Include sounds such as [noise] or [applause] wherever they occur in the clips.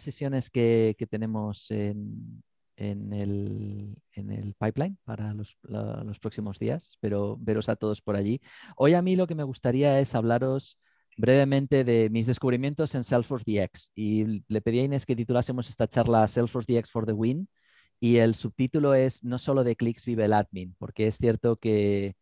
sesiones que, tenemos en, el, pipeline para los, próximos días. Espero veros a todos por allí. Hoy a mí lo que me gustaría es hablaros brevemente de mis descubrimientos en Salesforce DX. Y le pedí a Inés que titulásemos esta charla Salesforce DX for the Win. Y el subtítulo es No solo de clics vive el admin, porque es cierto que,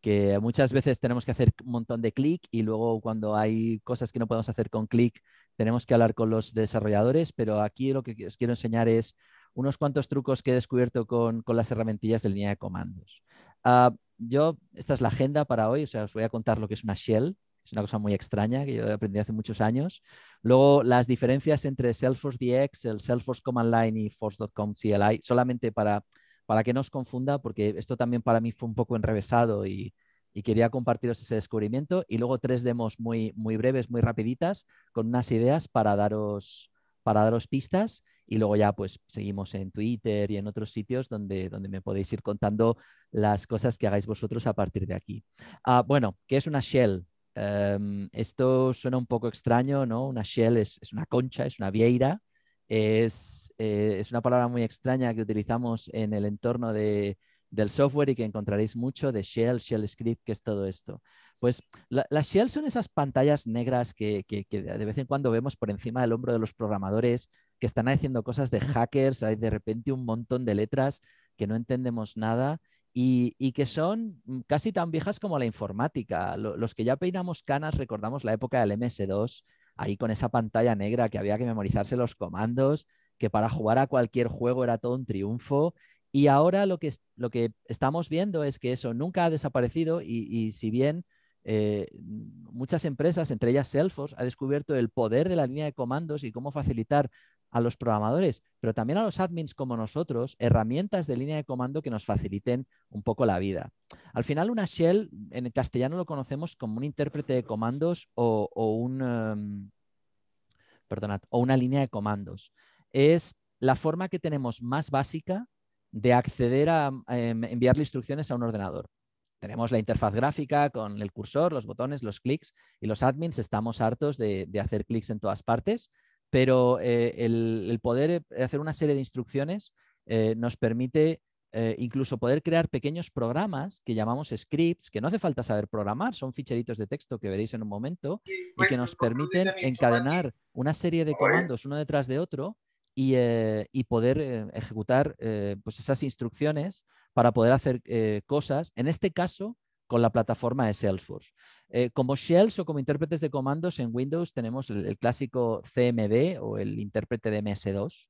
que muchas veces tenemos que hacer un montón de clic y luego cuando hay cosas que no podemos hacer con clic, tenemos que hablar con los desarrolladores, pero aquí lo que os quiero enseñar es unos cuantos trucos que he descubierto con, las herramientillas de línea de comandos. Ah, yo, esta es la agenda para hoy, o os voy a contar lo que es una shell, es una cosa muy extraña que yo aprendí hace muchos años. Luego, las diferencias entre Salesforce DX, el Salesforce Command Line y Force.com CLI, solamente para, para que no os confunda, porque esto también para mí fue un poco enrevesado y, y quería compartiros ese descubrimiento y luego tres demos muy, muy breves, muy rapiditas, con unas ideas para daros, para daros pistas y luego ya pues seguimos en Twitter y en otros sitios donde, donde me podéis ir contando las cosas que hagáis vosotros a partir de aquí. Ah, bueno, ¿qué es una shell? Em, esto suena un poco extraño, ¿no? Una shell es, una concha, es una vieira, eh, es una palabra muy extraña que utilizamos en el entorno de, del software y que encontraréis mucho de shell, shell script, que es todo esto. Pues las shell son esas pantallas negras que, de vez en cuando vemos por encima del hombro de los programadores que están haciendo cosas de hackers, hay de repente un montón de letras que no entendemos nada y, que son casi tan viejas como la informática. los que ya peinamos canas recordamos la época del MS2, ahí con esa pantalla negra que había que memorizarse los comandos, que para jugar a cualquier juego era todo un triunfo y ahora lo que, lo que estamos viendo es que eso nunca ha desaparecido y, si bien eh, muchas empresas, entre ellas Salesforce, ha descubierto el poder de la línea de comandos y cómo facilitar a los programadores, pero también a los admins como nosotros, herramientas de línea de comando que nos faciliten un poco la vida. Al final, una shell, en el castellano lo conocemos como un intérprete de comandos o, un, em, o una línea de comandos. Es la forma que tenemos más básica de acceder a, em, enviarle instrucciones a un ordenador. Tenemos la interfaz gráfica con el cursor, los botones, los clics y los admins estamos hartos de, hacer clics en todas partes, pero eh, el, poder eh, hacer una serie de instrucciones eh, nos permite incluso poder crear pequeños programas que llamamos scripts, que no hace falta saber programar, son ficheritos de texto que veréis en un momento, y que nos pues, permiten encadenar una serie de pues comandos uno detrás de otro eh, y, poder eh, ejecutar eh, pues esas instrucciones para poder hacer cosas, en este caso con la plataforma de Salesforce. como shells o como intérpretes de comandos en Windows tenemos el, clásico CMD o el intérprete de MS2,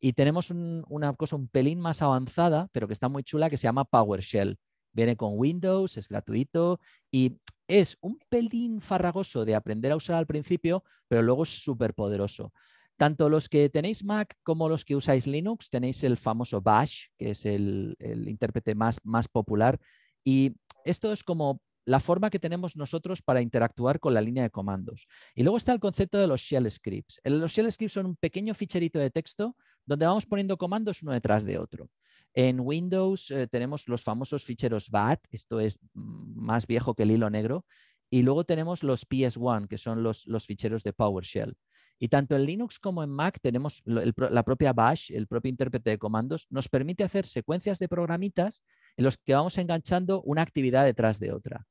y tenemos una cosa un pelín más avanzada, pero que está muy chula, que se llama PowerShell. Viene con Windows, es gratuito y es un pelín farragoso de aprender a usar al principio, pero luego es súper poderoso. Tanto los que tenéis Mac como los que usáis Linux tenéis el famoso Bash, que es el, intérprete más, popular. Y esto es como la forma que tenemos nosotros para interactuar con la línea de comandos. Y luego está el concepto de los shell scripts. Los shell scripts son un pequeño ficherito de texto donde vamos poniendo comandos uno detrás de otro. En Windows eh, tenemos los famosos ficheros BAT, esto es más viejo que el hilo negro, y luego tenemos los PS1, que son los ficheros de PowerShell. Y tanto en Linux como en Mac tenemos la propia bash, el propio intérprete de comandos, nos permite hacer secuencias de programitas en los que vamos enganchando una actividad detrás de otra.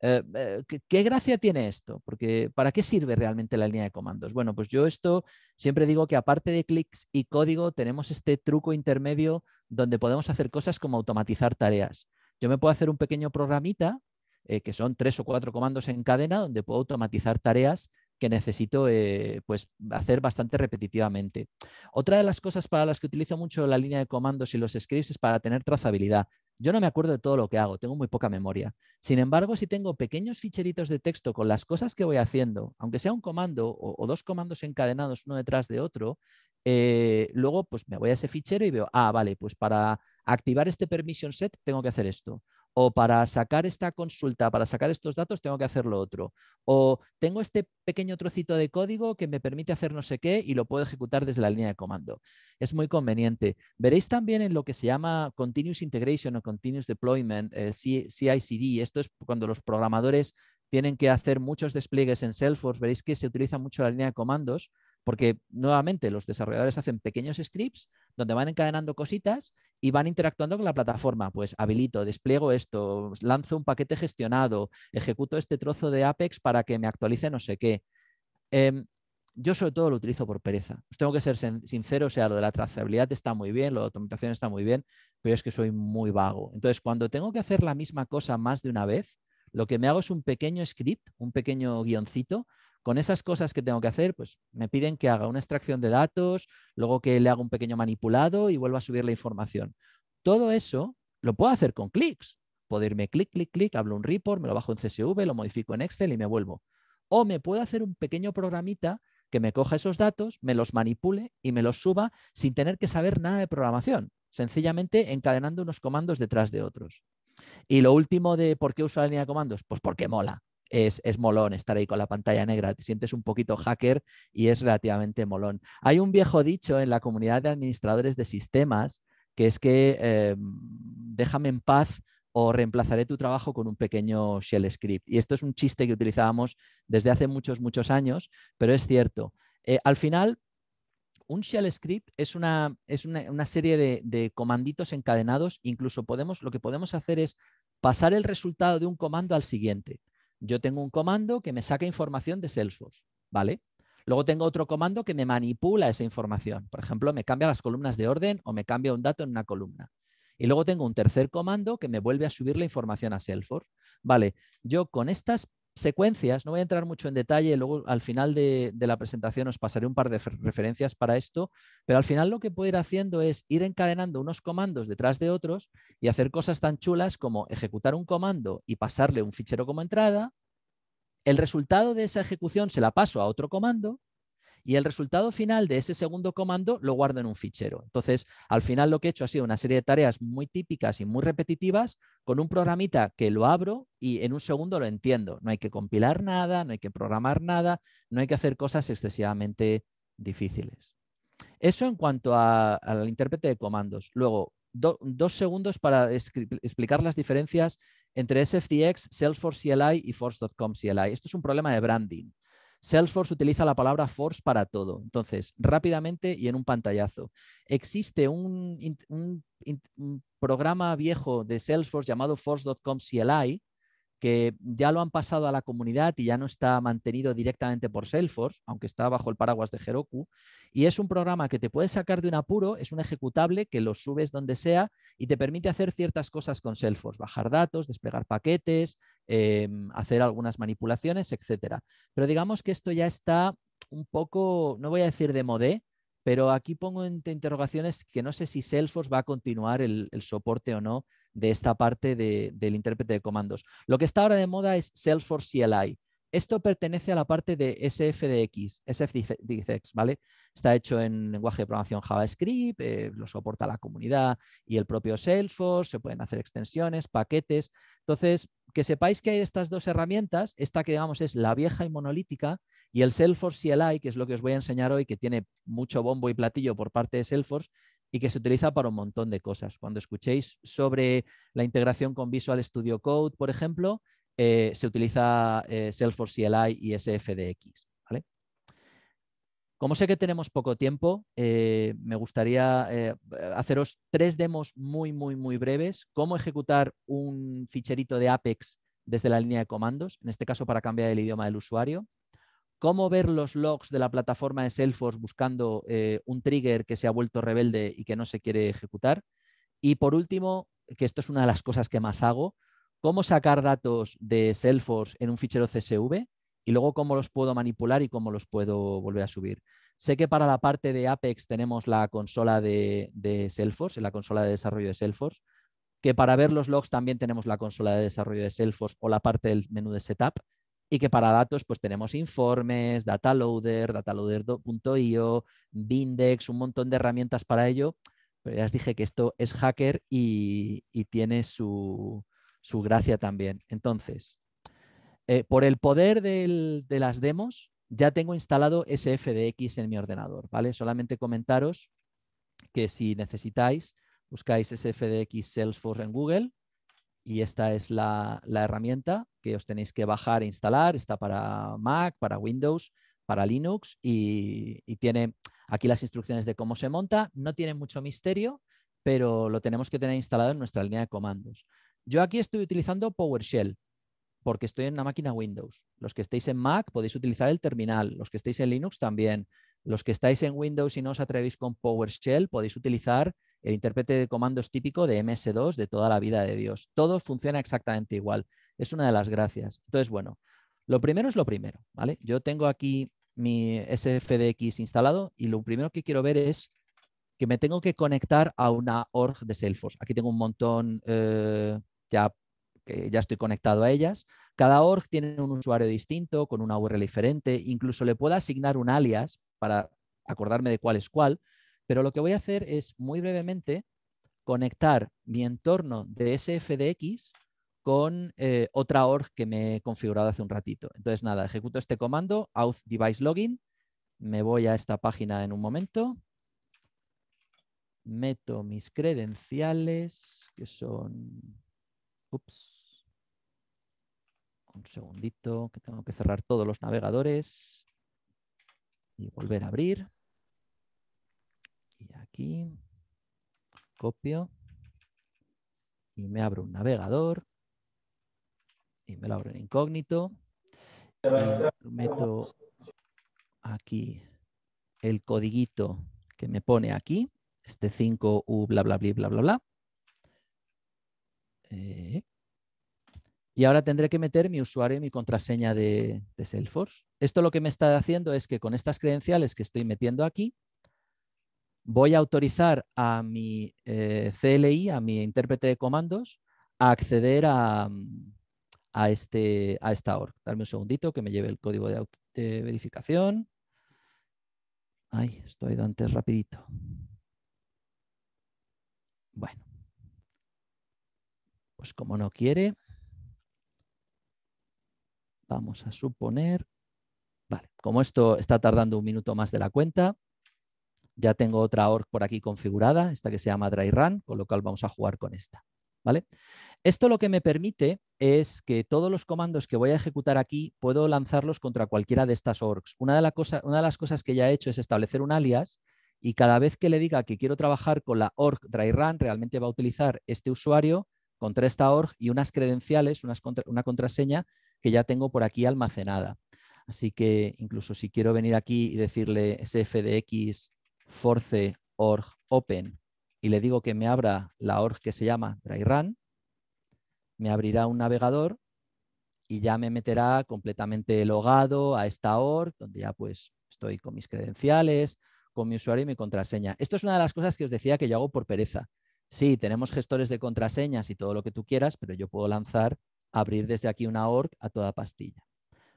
Eh, eh, ¿qué, gracia tiene esto? Porque ¿para qué sirve realmente la línea de comandos? Bueno, pues yo esto siempre digo que aparte de clics y código tenemos este truco intermedio donde podemos hacer cosas como automatizar tareas. Yo me puedo hacer un pequeño programita eh, que son tres o cuatro comandos en cadena donde puedo automatizar tareas que necesito eh, pues, hacer bastante repetitivamente. Otra de las cosas para las que utilizo mucho la línea de comandos y los scripts es para tener trazabilidad. Yo no me acuerdo de todo lo que hago, tengo muy poca memoria. Sin embargo, si tengo pequeños ficheritos de texto con las cosas que voy haciendo, aunque sea un comando o, dos comandos encadenados uno detrás de otro, eh, luego pues me voy a ese fichero y veo, ah, vale, pues para activar este permission set tengo que hacer esto o para sacar esta consulta, para sacar estos datos, tengo que hacerlo otro. O tengo este pequeño trocito de código que me permite hacer no sé qué y lo puedo ejecutar desde la línea de comando. Es muy conveniente. Veréis también en lo que se llama Continuous Integration o Continuous Deployment, eh, CICD. Esto es cuando los programadores tienen que hacer muchos despliegues en Salesforce. Veréis que se utiliza mucho la línea de comandos porque nuevamente los desarrolladores hacen pequeños scripts donde van encadenando cositas y van interactuando con la plataforma. Pues habilito, despliego esto, lanzo un paquete gestionado, ejecuto este trozo de Apex para que me actualice no sé qué. Em, yo sobre todo lo utilizo por pereza. tengo que ser sincero, o sea, lo de la trazabilidad está muy bien, lo de automatización está muy bien, pero es que soy muy vago. Entonces, cuando tengo que hacer la misma cosa más de una vez, lo que me hago es un pequeño script, un pequeño guioncito, con esas cosas que tengo que hacer, pues me piden que haga una extracción de datos, luego que le haga un pequeño manipulado y vuelva a subir la información. Todo eso lo puedo hacer con clics. Puedo irme clic, clic, clic, hablo un report, me lo bajo en CSV, lo modifico en Excel y me vuelvo. O me puedo hacer un pequeño programita que me coja esos datos, me los manipule y me los suba sin tener que saber nada de programación, sencillamente encadenando unos comandos detrás de otros. Y lo último de por qué uso la línea de comandos, pues porque mola es, molón estar ahí con la pantalla negra, te sientes un poquito hacker y es relativamente molón. Hay un viejo dicho en la comunidad de administradores de sistemas que es que eh, déjame en paz o reemplazaré tu trabajo con un pequeño shell script. Y esto es un chiste que utilizábamos desde hace muchos, muchos años, pero es cierto. Eh, al final, un shell script es una, serie de, de, comanditos encadenados. Incluso podemos, lo que podemos hacer es pasar el resultado de un comando al siguiente. Yo tengo un comando que me saca información de Salesforce, ¿vale? Luego tengo otro comando que me manipula esa información. Por ejemplo, me cambia las columnas de orden o me cambia un dato en una columna. Y luego tengo un tercer comando que me vuelve a subir la información a Salesforce. Vale, yo con estas secuencias, no voy a entrar mucho en detalle, luego al final de, de, la presentación os pasaré un par de referencias para esto, pero al final lo que puedo ir haciendo es ir encadenando unos comandos detrás de otros y hacer cosas tan chulas como ejecutar un comando y pasarle un fichero como entrada, el resultado de esa ejecución se la paso a otro comando y el resultado final de ese segundo comando lo guardo en un fichero. Entonces, al final lo que he hecho ha sido una serie de tareas muy típicas y muy repetitivas con un programita que lo abro y en un segundo lo entiendo. No hay que compilar nada, no hay que programar nada, no hay que hacer cosas excesivamente difíciles. Eso en cuanto al intérprete de comandos. Luego, dos segundos para explicar las diferencias entre SFDX, Salesforce CLI y Force.com CLI. Esto es un problema de branding. Salesforce utiliza la palabra force para todo. Entonces, rápidamente y en un pantallazo. Existe un, programa viejo de Salesforce llamado force.com CLI que ya lo han pasado a la comunidad y ya no está mantenido directamente por Salesforce, aunque está bajo el paraguas de Heroku. Y es un programa que te puede sacar de un apuro, es un ejecutable que lo subes donde sea y te permite hacer ciertas cosas con Salesforce, bajar datos, desplegar paquetes, em, hacer algunas manipulaciones, etc. Pero digamos que esto ya está un poco, no voy a decir de modé, pero aquí pongo entre interrogaciones que no sé si Salesforce va a continuar el, soporte o no de esta parte del intérprete de comandos. Lo que está ahora de moda es Salesforce CLI. Esto pertenece a la parte de SFDX, SFDX, ¿vale? Está hecho en lenguaje de programación JavaScript, eh, lo soporta la comunidad y el propio Salesforce, se pueden hacer extensiones, paquetes. Entonces, que sepáis que hay estas dos herramientas, esta que digamos es la vieja y monolítica, y el Salesforce CLI, que es lo que os voy a enseñar hoy, que tiene mucho bombo y platillo por parte de Salesforce y que se utiliza para un montón de cosas. Cuando escuchéis sobre la integración con Visual Studio Code, por ejemplo, eh, se utiliza eh, Salesforce CLI y SFDX. Como sé que tenemos poco tiempo, eh, me gustaría eh, haceros tres demos muy, muy, muy breves. Cómo ejecutar un ficherito de Apex desde la línea de comandos, en este caso para cambiar el idioma del usuario. Cómo ver los logs de la plataforma de Salesforce buscando eh, un trigger que se ha vuelto rebelde y que no se quiere ejecutar. Y por último, que esto es una de las cosas que más hago, cómo sacar datos de Salesforce en un fichero CSV y luego cómo los puedo manipular y cómo los puedo volver a subir. Sé que para la parte de Apex tenemos la consola de, de Salesforce, la consola de desarrollo de Salesforce, que para ver los logs también tenemos la consola de desarrollo de Salesforce o la parte del menú de setup y que para datos pues tenemos informes, data loader, dataloader.io, bindex, un montón de herramientas para ello. Pero ya os dije que esto es hacker y, y tiene su, su, gracia también. Entonces, eh, por el poder de las demos, ya tengo instalado SFDX en mi ordenador, ¿vale? Solamente comentaros que si necesitáis, buscáis SFDX Salesforce en Google y esta es la, herramienta que os tenéis que bajar e instalar. Está para Mac, para Windows, para Linux y tiene aquí las instrucciones de cómo se monta. No tiene mucho misterio, pero lo tenemos que tener instalado en nuestra línea de comandos. Yo aquí estoy utilizando PowerShell porque estoy en una máquina Windows. Los que estéis en Mac podéis utilizar el terminal, los que estáis en Linux también. Los que estáis en Windows y no os atrevéis con PowerShell podéis utilizar el intérprete de comandos típico de MS2 de toda la vida de Dios. Todo funciona exactamente igual. Es una de las gracias. Entonces, bueno, lo primero es lo primero, ¿vale? Yo tengo aquí mi SFDX instalado y lo primero que quiero ver es que me tengo que conectar a una org de Salesforce. Aquí tengo un montón eh, ya que ya estoy conectado a ellas. Cada org tiene un usuario distinto, con una URL diferente, incluso le puedo asignar un alias para acordarme de cuál es cuál, pero lo que voy a hacer es muy brevemente conectar mi entorno de SFDX con eh, otra org que me he configurado hace un ratito. Entonces, nada, ejecuto este comando, out device login, me voy a esta página en un momento, meto mis credenciales, que son... Ups. Un segundito, que tengo que cerrar todos los navegadores y volver a abrir. Y aquí copio y me abro un navegador y me lo abro en incógnito. Y meto aquí el codiguito que me pone aquí, este 5U bla bla bla bla bla bla. Eh, y ahora tendré que meter mi usuario y mi contraseña de, Salesforce. Esto lo que me está haciendo es que con estas credenciales que estoy metiendo aquí, voy a autorizar a mi eh, CLI, a mi intérprete de comandos, a acceder a, mm, este, a esta org. Darme un segundito que me lleve el código de, verificación. Ay, estoy ha antes rapidito. Bueno, pues como no quiere, Vamos a suponer, vale, como esto está tardando un minuto más de la cuenta, ya tengo otra org por aquí configurada, esta que se llama dry run, con lo cual vamos a jugar con esta. ¿Vale? Esto lo que me permite es que todos los comandos que voy a ejecutar aquí puedo lanzarlos contra cualquiera de estas orgs. Una de, una de las cosas que ya he hecho es establecer un alias y cada vez que le diga que quiero trabajar con la org dry run, realmente va a utilizar este usuario contra esta org y unas credenciales, una contraseña que ya tengo por aquí almacenada. Así que incluso si quiero venir aquí y decirle sfdx force org open y le digo que me abra la org que se llama DryRun, me abrirá un navegador y ya me meterá completamente logado a esta org, donde ya pues estoy con mis credenciales, con mi usuario y mi contraseña. Esto es una de las cosas que os decía que yo hago por pereza sí, tenemos gestores de contraseñas y todo lo que tú quieras, pero yo puedo lanzar, abrir desde aquí una org a toda pastilla.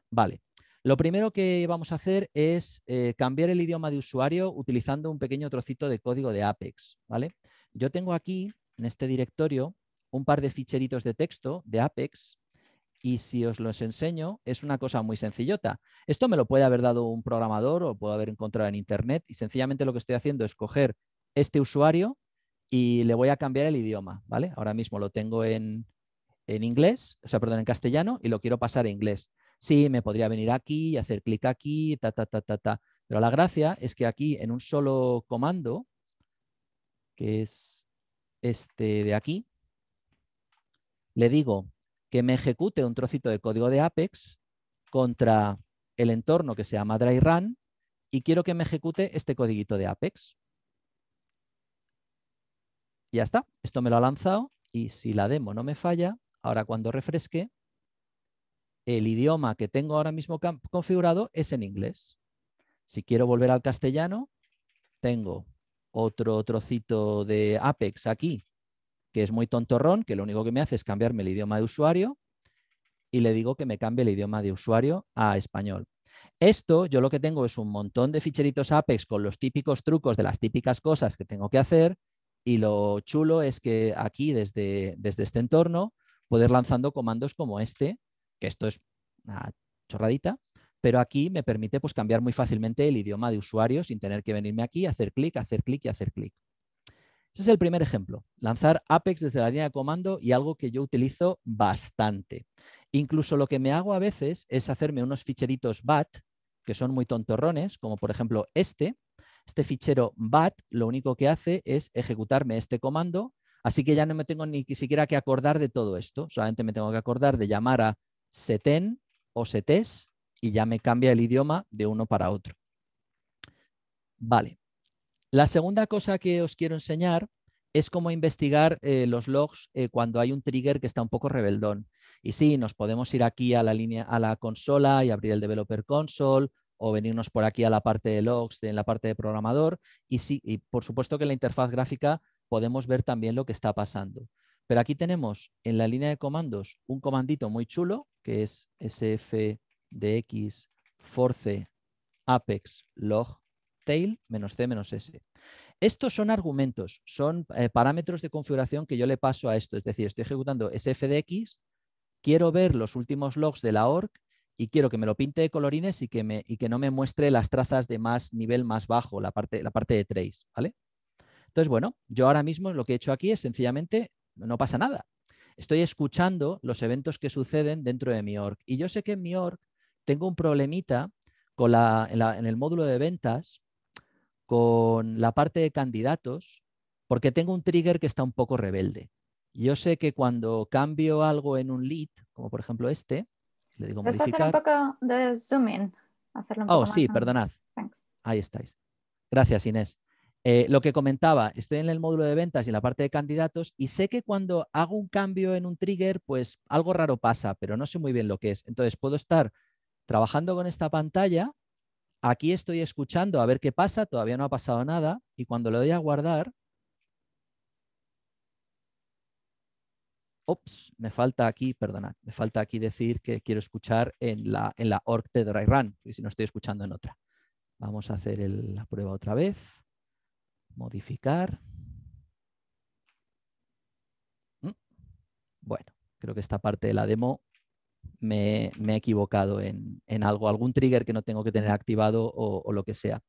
Vale, lo primero que vamos a hacer es eh, cambiar el idioma de usuario utilizando un pequeño trocito de código de Apex, ¿vale? Yo tengo aquí, en este directorio, un par de ficheritos de texto de Apex y si os los enseño, es una cosa muy sencillota. Esto me lo puede haber dado un programador o puedo haber encontrado en internet y sencillamente lo que estoy haciendo es coger este usuario y le voy a cambiar el idioma, ¿vale? Ahora mismo lo tengo en, inglés, o sea, perdón, en castellano y lo quiero pasar a inglés. Sí, me podría venir aquí y hacer clic aquí, ta, ta, ta, ta, ta. Pero la gracia es que aquí en un solo comando, que es este de aquí, le digo que me ejecute un trocito de código de Apex contra el entorno que se llama dry run y quiero que me ejecute este codiguito de Apex ya está, esto me lo ha lanzado y si la demo no me falla, ahora cuando refresque, el idioma que tengo ahora mismo configurado es en inglés. Si quiero volver al castellano, tengo otro trocito de Apex aquí, que es muy tontorrón, que lo único que me hace es cambiarme el idioma de usuario y le digo que me cambie el idioma de usuario a español. Esto, yo lo que tengo es un montón de ficheritos Apex con los típicos trucos de las típicas cosas que tengo que hacer y lo chulo es que aquí, desde, desde este entorno, poder lanzando comandos como este, que esto es una chorradita, pero aquí me permite pues, cambiar muy fácilmente el idioma de usuario sin tener que venirme aquí, hacer clic, hacer clic y hacer clic. Ese es el primer ejemplo, lanzar Apex desde la línea de comando y algo que yo utilizo bastante. Incluso lo que me hago a veces es hacerme unos ficheritos BAT, que son muy tontorrones, como por ejemplo este, este fichero bat lo único que hace es ejecutarme este comando, así que ya no me tengo ni siquiera que acordar de todo esto, solamente me tengo que acordar de llamar a seten o setes y ya me cambia el idioma de uno para otro. Vale. La segunda cosa que os quiero enseñar es cómo investigar eh, los logs eh, cuando hay un trigger que está un poco rebeldón. Y sí, nos podemos ir aquí a la, línea, a la consola y abrir el Developer Console o venirnos por aquí a la parte de logs, en la parte de programador. Y, sí, y por supuesto que en la interfaz gráfica podemos ver también lo que está pasando. Pero aquí tenemos en la línea de comandos un comandito muy chulo, que es sfdx force apex log tail menos c menos s. Estos son argumentos, son eh, parámetros de configuración que yo le paso a esto. Es decir, estoy ejecutando sfdx, quiero ver los últimos logs de la org y quiero que me lo pinte de colorines y que, me, y que no me muestre las trazas de más nivel más bajo, la parte, la parte de trace, ¿vale? Entonces, bueno, yo ahora mismo lo que he hecho aquí es sencillamente, no pasa nada. Estoy escuchando los eventos que suceden dentro de mi org. Y yo sé que en mi org tengo un problemita con en, en el módulo de ventas, con la parte de candidatos, porque tengo un trigger que está un poco rebelde. Yo sé que cuando cambio algo en un lead, como por ejemplo este, le digo hacer un poco de zoom oh, sí, perdonad. Ahí estáis. Gracias, Inés. Eh, lo que comentaba, estoy en el módulo de ventas y en la parte de candidatos y sé que cuando hago un cambio en un trigger, pues algo raro pasa, pero no sé muy bien lo que es. Entonces puedo estar trabajando con esta pantalla, aquí estoy escuchando a ver qué pasa, todavía no ha pasado nada y cuando le doy a guardar, ops, me falta aquí, perdonad, me falta aquí decir que quiero escuchar en la, en org de dry run, si no estoy escuchando en otra. Vamos a hacer la prueba otra vez. Modificar. Mm. Bueno, creo que esta parte de la demo me, me he equivocado en, algo, algún trigger que no tengo que tener activado o lo que sea.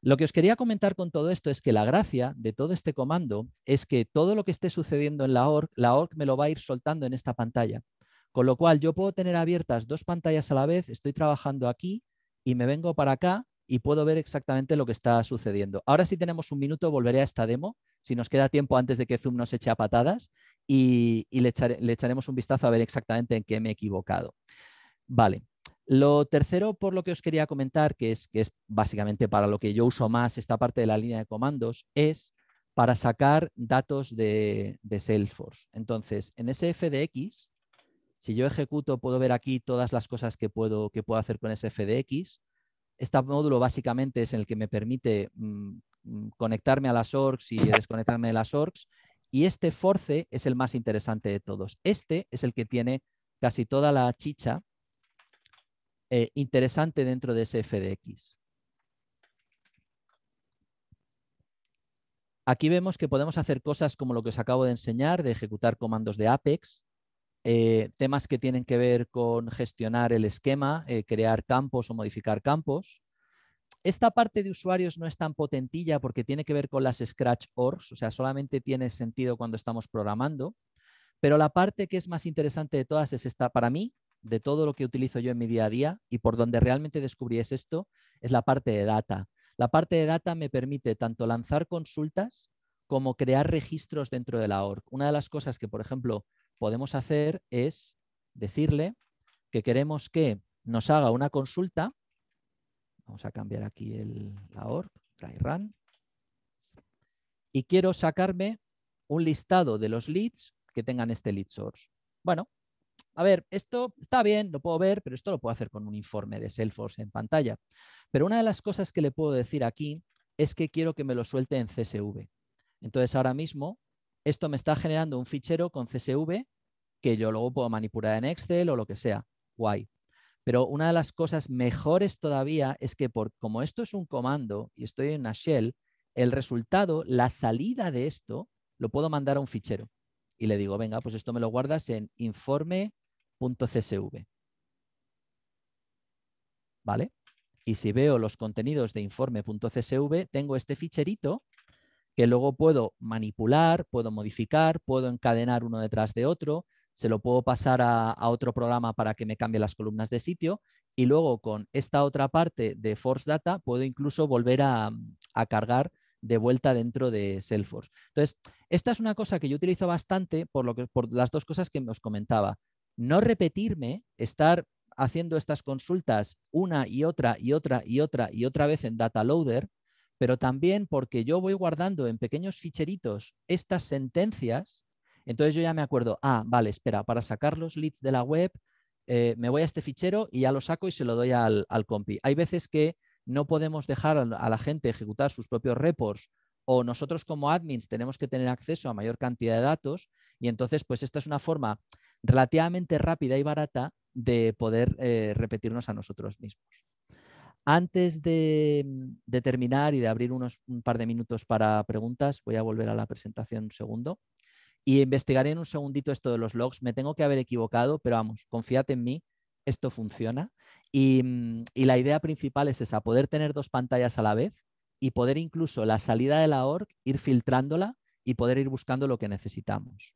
Lo que os quería comentar con todo esto es que la gracia de todo este comando es que todo lo que esté sucediendo en la org, la org me lo va a ir soltando en esta pantalla. Con lo cual yo puedo tener abiertas dos pantallas a la vez, estoy trabajando aquí y me vengo para acá y puedo ver exactamente lo que está sucediendo. Ahora si tenemos un minuto volveré a esta demo, si nos queda tiempo antes de que Zoom nos eche a patadas y, le echaremos un vistazo a ver exactamente en qué me he equivocado. Vale, lo tercero por lo que os quería comentar, que es, que es básicamente para lo que yo uso más esta parte de la línea de comandos, es para sacar datos de, Salesforce. Entonces, en ese FDX, si yo ejecuto, puedo ver aquí todas las cosas que puedo, que puedo hacer con ese FDX. Este módulo básicamente es el que me permite mm, mm, conectarme a las orgs y desconectarme de las orgs. Y este force es el más interesante de todos. Este es el que tiene casi toda la chicha eh, interesante dentro de ese FDX. Aquí vemos que podemos hacer cosas como lo que os acabo de enseñar, de ejecutar comandos de Apex, eh, temas que tienen que ver con gestionar el esquema, eh, crear campos o modificar campos. Esta parte de usuarios no es tan potentilla porque tiene que ver con las Scratch ORs, o sea, solamente tiene sentido cuando estamos programando. Pero la parte que es más interesante de todas es esta, para mí, de todo lo que utilizo yo en mi día a día y por donde realmente descubrí es esto, es la parte de data. La parte de data me permite tanto lanzar consultas como crear registros dentro de la org. Una de las cosas que, por ejemplo, podemos hacer es decirle que queremos que nos haga una consulta. Vamos a cambiar aquí el, la org, try run. Y quiero sacarme un listado de los leads que tengan este lead source. Bueno, a ver, esto está bien, lo puedo ver, pero esto lo puedo hacer con un informe de Salesforce en pantalla. Pero una de las cosas que le puedo decir aquí es que quiero que me lo suelte en CSV. Entonces ahora mismo esto me está generando un fichero con CSV que yo luego puedo manipular en Excel o lo que sea. Guay. Pero una de las cosas mejores todavía es que por, como esto es un comando y estoy en una shell, el resultado, la salida de esto, lo puedo mandar a un fichero. Y le digo, venga, pues esto me lo guardas en informe .csv. ¿Vale? Y si veo los contenidos de informe.csv, tengo este ficherito que luego puedo manipular, puedo modificar, puedo encadenar uno detrás de otro, se lo puedo pasar a, otro programa para que me cambie las columnas de sitio y luego con esta otra parte de Force Data puedo incluso volver a, cargar de vuelta dentro de Salesforce. Entonces, esta es una cosa que yo utilizo bastante por, lo que, por las dos cosas que os comentaba no repetirme, estar haciendo estas consultas una y otra y otra y otra y otra vez en Data Loader, pero también porque yo voy guardando en pequeños ficheritos estas sentencias, entonces yo ya me acuerdo, ah, vale, espera, para sacar los leads de la web, eh, me voy a este fichero y ya lo saco y se lo doy al, al compi. Hay veces que no podemos dejar a la gente ejecutar sus propios reports o nosotros como admins tenemos que tener acceso a mayor cantidad de datos y entonces pues esta es una forma relativamente rápida y barata de poder eh, repetirnos a nosotros mismos. Antes mm, de, terminar y de abrir unos, un par de minutos para preguntas, voy a volver a la presentación un segundo y investigaré en un segundito esto de los logs. Me tengo que haber equivocado, pero vamos, confiad en mí, esto funciona. Y, mm, y, la idea principal es esa, poder tener dos pantallas a la vez y poder incluso la salida de la org ir filtrándola y poder ir buscando lo que necesitamos.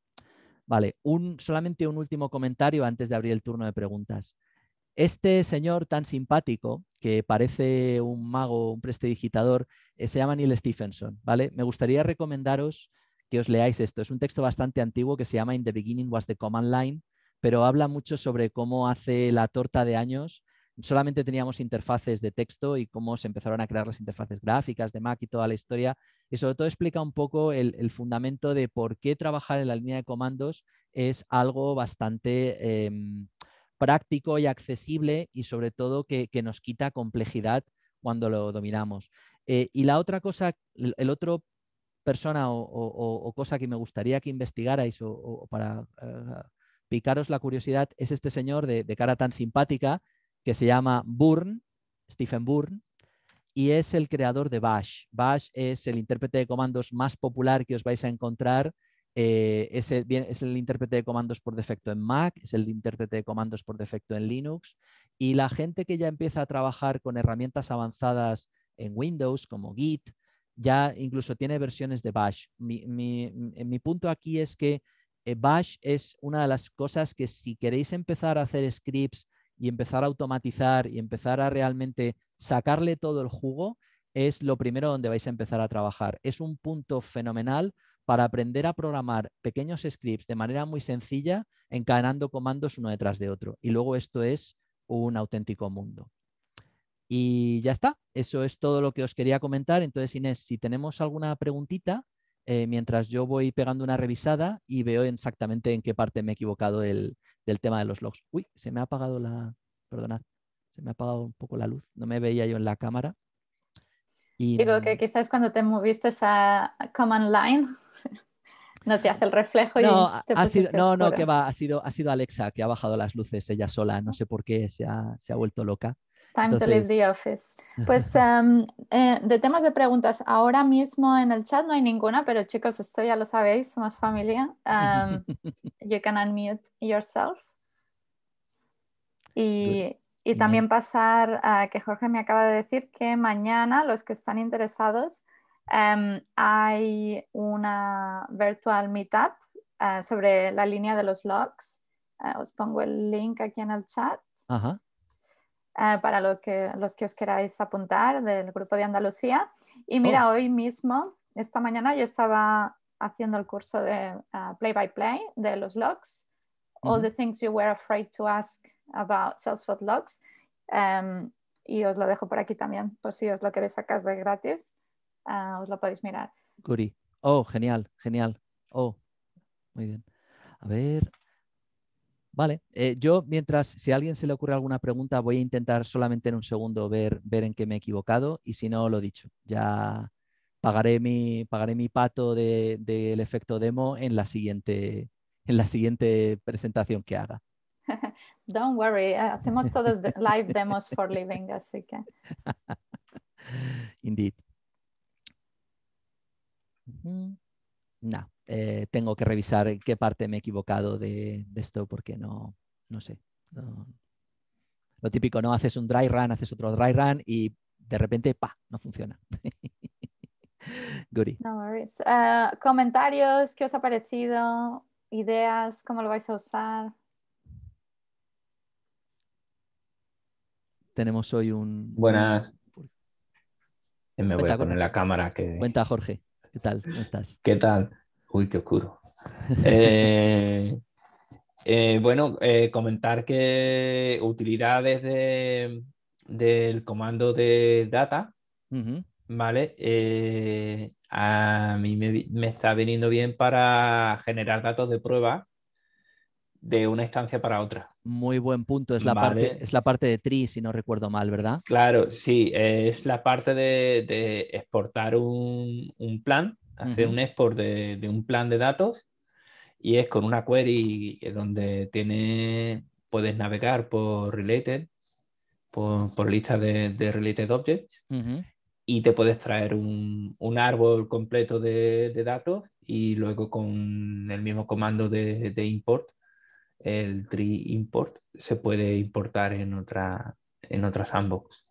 Vale, solamente un último comentario antes de abrir el turno de preguntas. Este señor tan simpático, que parece un mago, un prestidigitador, eh, se llama Neil Stephenson, ¿vale? Me gustaría recomendaros que os leáis esto. Es un texto bastante antiguo que se llama In the Beginning Was the Command Line, pero habla mucho sobre cómo hace la torta de años solamente teníamos interfaces de texto y cómo se empezaron a crear las interfaces gráficas de Mac y toda la historia. Y sobre todo explica un poco el, fundamento de por qué trabajar en la línea de comandos es algo bastante em, práctico y accesible y sobre todo que, nos quita complejidad cuando lo dominamos. Eh, y la otra cosa, el, otro persona o, cosa que me gustaría que investigarais o, para eh, picaros la curiosidad es este señor de cara tan simpática que se llama Burn, Stephen Bourne, y es el creador de Bash. Bash es el intérprete de comandos más popular que os vais a encontrar. Eh, es, el, intérprete de comandos por defecto en Mac, es el intérprete de comandos por defecto en Linux. Y la gente que ya empieza a trabajar con herramientas avanzadas en Windows, como Git, ya incluso tiene versiones de Bash. mi eh, punto aquí es que eh, Bash es una de las cosas que si queréis empezar a hacer scripts y empezar a automatizar y empezar a realmente sacarle todo el jugo, es lo primero donde vais a empezar a trabajar. Es un punto fenomenal para aprender a programar pequeños scripts de manera muy sencilla, encadenando comandos uno detrás de otro. Y luego esto es un auténtico mundo. Y ya está, eso es todo lo que os quería comentar. Entonces, Inés, si tenemos alguna preguntita, eh, mientras yo voy pegando una revisada y veo exactamente en qué parte me he equivocado del, tema de los logs. Uy, se me ha apagado la, perdonad, se me ha apagado un poco la luz, no me veía yo en la cámara. Digo que mm, quizás cuando te moviste a Command Line [laughs] no te hace el reflejo no, te ha sido, No, no, que va, ha sido, ha sido Alexa que ha bajado las luces ella sola, no sé por qué se ha vuelto loca. Time to leave the office. Pues em, eh, de temas de preguntas, ahora mismo en el chat no hay ninguna, pero chicos, esto ya lo sabéis, somos familia. Em, [laughs] you can unmute yourself. Y, y también pasar a que Jorge me acaba de decir que mañana los que están interesados em, hay una virtual meetup eh, sobre la línea de los logs. Eh, os pongo el link aquí en el chat. Ajá. Eh, para que, los que os queráis apuntar del grupo de Andalucía. Y mira, oh. hoy mismo, esta mañana yo estaba haciendo el curso de eh, Play by Play de los logs, All the Things You Were Afraid to Ask About Salesforce Logs. Em, y os lo dejo por aquí también, pues si os lo queréis sacar de gratis, eh, os lo podéis mirar. goodie Oh, genial, genial. Oh, muy bien. A ver, Vale, eh, yo mientras, si a alguien se le ocurre alguna pregunta, voy a intentar solamente en un segundo ver, ver en qué me he equivocado y si no, lo dicho, ya pagaré mi, pagaré mi pato del de, efecto demo en la siguiente, en la siguiente presentación que haga. [laughs] Don't worry, hacemos todos live demos for living, así que. [laughs] Indeed. No. Eh, tengo que revisar qué parte me he equivocado de, esto porque no, no sé. lo típico, ¿no? Haces un dry run, haces otro dry run y de repente, pa, no funciona. [laughs] No worries. Eh, comentarios, ¿qué os ha parecido? Ideas, ¿cómo lo vais a usar? Tenemos hoy un... Buenas. Eh, me voy a poner la cámara que... Cuenta, Jorge. ¿Qué tal? ¿Cómo estás? ¿Qué tal? Uy, qué oscuro. [laughs] Eh, eh, bueno, eh, comentar que utilidades del comando de data, ¿vale? a mí me, está viniendo bien para generar datos de prueba de una instancia para otra. Muy buen punto, es la, parte, de tri, si no recuerdo mal, ¿verdad? Claro, sí, es la parte de, exportar un, un plan hacer un export de, un plan de datos y es con una query donde tiene, puedes navegar por related, por, lista de, related objects y te puedes traer un, un árbol completo de, datos y luego con el mismo comando de, import, el tree import, se puede importar en otra en otra sandbox.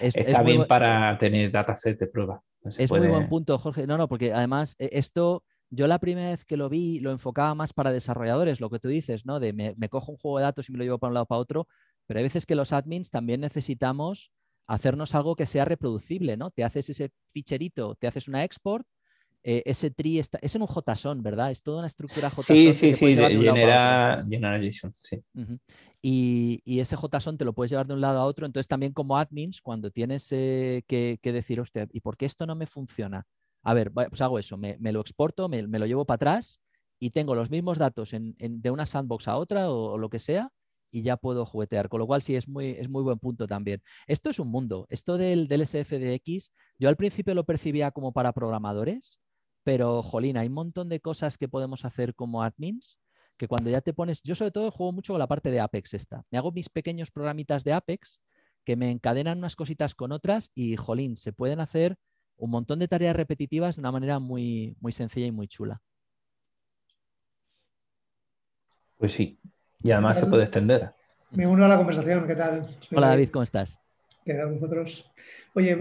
Está bien para tener datasets de prueba es muy buen punto, Jorge. No, no, porque además eh, esto, yo la primera vez que lo vi, lo enfocaba más para desarrolladores, lo que tú dices, ¿no? De me, cojo un juego de datos y me lo llevo para un lado para otro, pero hay veces que los admins también necesitamos hacernos algo que sea reproducible, ¿no? Te haces ese ficherito, te haces una export, eh, ese tree está, es en un JSON, ¿verdad? Es toda una estructura JSON. Sí, sí, sí, y, ese JSON te lo puedes llevar de un lado a otro. Entonces también como admins, cuando tienes eh, que, decir decir, ¿usted ¿y por qué esto no me funciona? A ver, pues hago eso, me, lo exporto, me, lo llevo para atrás y tengo los mismos datos de una sandbox a otra o, lo que sea y ya puedo juguetear. Con lo cual sí, es muy, es muy buen punto también. Esto es un mundo. Esto del, del SFDX, yo al principio lo percibía como para programadores, pero jolín, hay un montón de cosas que podemos hacer como admins que cuando ya te pones, yo sobre todo juego mucho con la parte de Apex esta. Me hago mis pequeños programitas de Apex que me encadenan unas cositas con otras y, jolín, se pueden hacer un montón de tareas repetitivas de una manera muy, muy sencilla y muy chula. Pues sí, y además se puede extender. Me uno a la conversación, ¿qué tal? Hola David, ¿cómo estás? ¿Qué tal vosotros? Oye,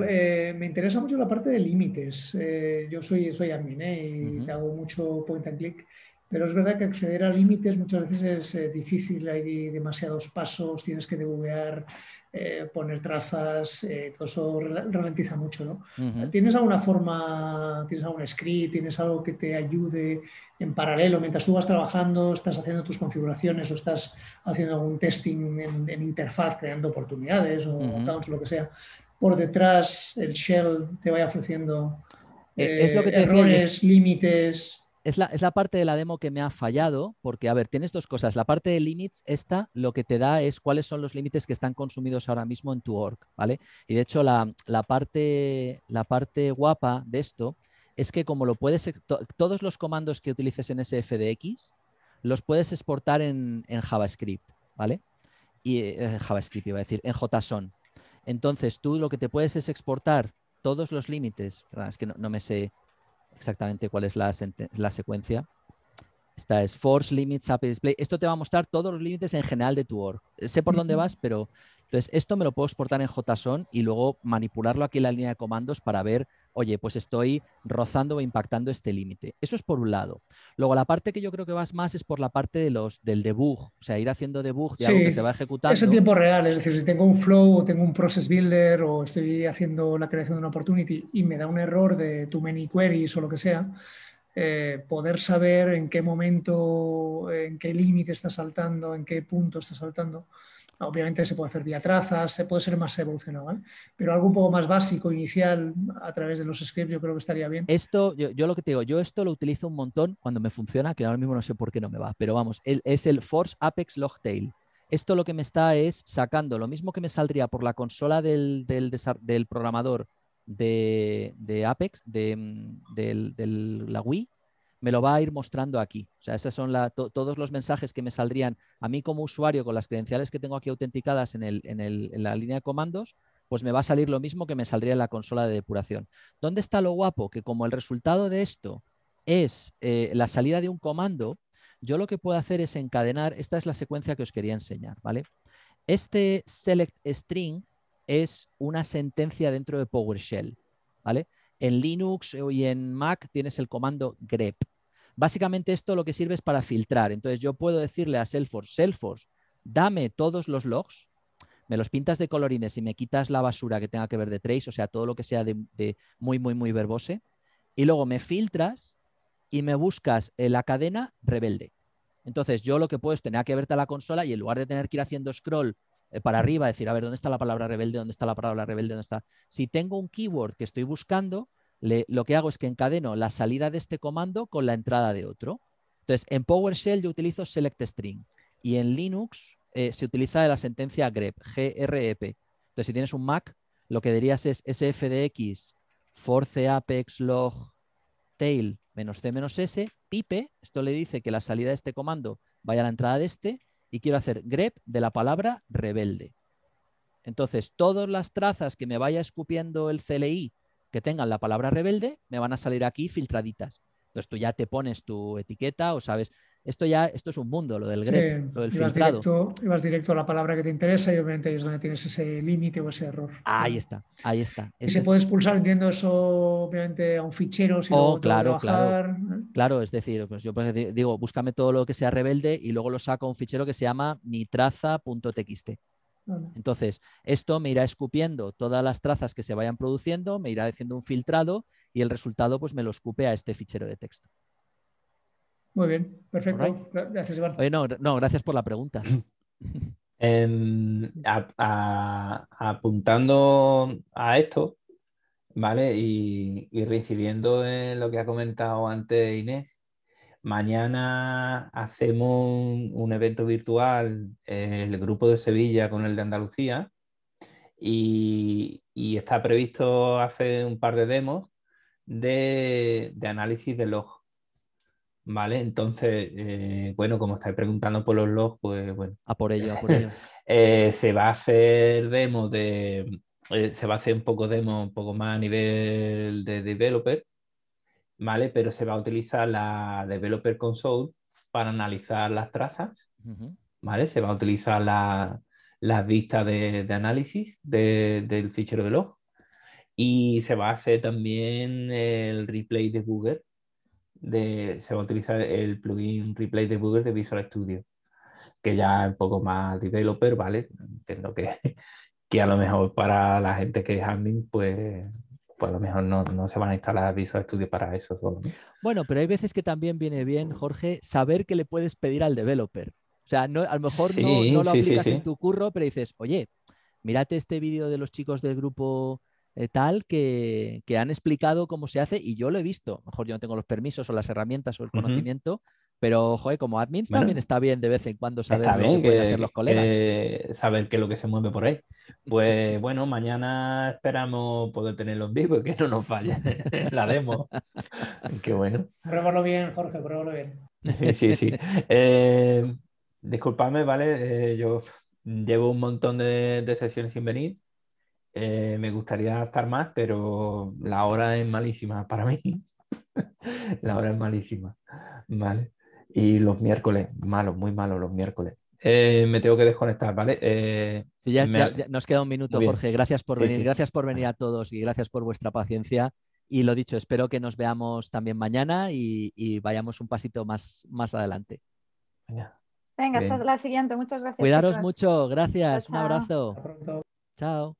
eh, me interesa mucho la parte de límites. Eh, yo soy, soy admin ¿eh? y hago mucho point and click pero es verdad que acceder a límites muchas veces es eh, difícil, hay demasiados pasos, tienes que debuguear, eh, poner trazas, eh, todo eso ralentiza mucho. ¿Tienes alguna forma, tienes algún script, tienes algo que te ayude en paralelo mientras tú vas trabajando, estás haciendo tus configuraciones o estás haciendo algún testing en, interfaz, creando oportunidades o lo que sea? Por detrás el shell te vaya ofreciendo e-, es lo que errores, límites es la, parte de la demo que me ha fallado, porque, a ver, tienes dos cosas. La parte de limits esta lo que te da es cuáles son los límites que están consumidos ahora mismo en tu org, ¿vale? Y de hecho, la, parte, la parte guapa de esto es que como lo puedes, todos los comandos que utilices en SFDX los puedes exportar en, JavaScript, ¿vale? Y eh, JavaScript iba a decir, en JSON. Entonces, tú lo que te puedes es exportar todos los límites, es que no me sé exactamente cuál es la, la secuencia es force, Limits, API Display. Esto te va a mostrar todos los límites en general de tu org. Sé por dónde vas, pero entonces esto me lo puedo exportar en JSON y luego manipularlo aquí en la línea de comandos para ver, oye, pues estoy rozando o impactando este límite. Eso es por un lado. Luego la parte que yo creo que vas más es por la parte de los, del debug, o sea, ir haciendo debug y algo que se va ejecutando. Es en tiempo real, es decir, si tengo un flow o tengo un process builder o estoy haciendo la creación de una opportunity y me da un error de too many queries o lo que sea, eh, poder saber en qué momento, en qué límite está saltando, en qué punto está saltando. Obviamente se puede hacer vía trazas, se puede ser más evolucionado, pero algo un poco más básico, inicial, a través de los scripts, yo creo que estaría bien. Esto, yo, lo que te digo, yo esto lo utilizo un montón cuando me funciona, que ahora mismo no sé por qué no me va, pero vamos, es el Force Apex Logtail. Esto lo que me está es sacando lo mismo que me saldría por la consola del, del, del programador de, Apex, de, mm, la Wii, me lo va a ir mostrando aquí. O sea, esos son todos los mensajes que me saldrían a mí como usuario con las credenciales que tengo aquí autenticadas en, la línea de comandos, pues me va a salir lo mismo que me saldría en la consola de depuración. ¿Dónde está lo guapo? Que como el resultado de esto es eh, la salida de un comando, yo lo que puedo hacer es encadenar, esta es la secuencia que os quería enseñar, ¿vale? Este select string es una sentencia dentro de PowerShell. ¿vale? En Linux y en Mac tienes el comando grep. Básicamente esto lo que sirve es para filtrar. Entonces yo puedo decirle a Salesforce, Salesforce, dame todos los logs, me los pintas de colorines y me quitas la basura que tenga que ver de trace, o sea, todo lo que sea de, muy, muy, muy verbose, y luego me filtras y me buscas la cadena rebelde. Entonces yo lo que puedo es tener que verte a la consola y en lugar de tener que ir haciendo scroll eh, para arriba, decir, a ver, ¿dónde está la palabra rebelde? ¿Dónde está la palabra rebelde? ¿Dónde está? Si tengo un keyword que estoy buscando, lo que hago es que encadeno la salida de este comando con la entrada de otro. Entonces, en PowerShell yo utilizo select string y en Linux eh, se utiliza la sentencia grep, G-R-E-P. Entonces, si tienes un Mac, lo que dirías es sfdx force apex log tail menos c menos s pipe. Esto le dice que la salida de este comando vaya a la entrada de este y quiero hacer grep de la palabra rebelde. Entonces, todas las trazas que me vaya escupiendo el CLI que tengan la palabra rebelde me van a salir aquí filtraditas. Entonces tú ya te pones tu etiqueta o sabes, esto ya, esto es un mundo, lo del grep, lo del filtrado. Directo, directo a la palabra que te interesa y obviamente ahí es donde tienes ese límite o ese error. Ahí está, ahí está. Y se puede expulsar, entiendo eso, obviamente, a un fichero si oh, claro, claro, claro, es decir, pues yo digo, búscame todo lo que sea rebelde y luego lo saco a un fichero que se llama mitraza.txt. Entonces, esto me irá escupiendo todas las trazas que se vayan produciendo, me irá haciendo un filtrado y el resultado pues me lo escupe a este fichero de texto. Muy bien, perfecto. Gracias, Iván. Oye, no, no, gracias por la pregunta. [clears throat] Em, apuntando a esto, ¿vale? Y, y, reincidiendo en lo que ha comentado antes Inés, Mañana hacemos un, evento virtual, en el grupo de Sevilla con el de Andalucía, y, está previsto hacer un par de demos de, análisis de log. ¿Vale? Entonces, eh, bueno, como estáis preguntando por los logs, pues bueno. A por ello, a por [laughs] ello. Eh, se va a hacer demo de. Eh, se va a hacer un poco demo, un poco más a nivel de developer, ¿vale? Pero se va a utilizar la Developer Console para analizar las trazas, ¿vale? Se va a utilizar la, vistas vista de, análisis del fichero de log y se va a hacer también el replay de Google, de, se va a utilizar el plugin replay de Google de Visual Studio, que ya es un poco más developer, ¿vale? Entiendo que, [laughs] que a lo mejor para la gente que es admin, pues pues a lo mejor no, se van a instalar Visual Studio para eso Bueno, pero hay veces que también viene bien, Jorge, saber que le puedes pedir al developer. O sea, no, a lo mejor no, lo aplicas en tu curro, pero dices, oye, mírate este vídeo de los chicos del grupo eh, tal que, han explicado cómo se hace y yo lo he visto. A lo mejor yo no tengo los permisos o las herramientas o el conocimiento, pero, joder, como admins también está bien de vez en cuando saber lo que, los colegas. saber qué es lo que se mueve por ahí. Pues bueno, mañana esperamos poder tenerlo en vivo y que no nos falle [laughs] la demo. [laughs] qué bueno. Pruébalo bien, Jorge, pruébalo bien. sí, sí. Eh, disculpadme, ¿vale? Eh, yo llevo un montón de, sesiones sin venir. Eh, me gustaría estar más, pero la hora es malísima para mí. [laughs] la hora es malísima. Vale. Y los miércoles, malos, muy malos los miércoles. Eh, me tengo que desconectar, ¿vale? Eh, ya, nos queda un minuto, Jorge. Gracias por venir. Gracias por venir a todos y gracias por vuestra paciencia. Y lo dicho, espero que nos veamos también mañana y, vayamos un pasito más, más adelante. Venga, hasta la siguiente. Muchas gracias. Cuidaros mucho. Gracias. Un abrazo. chao.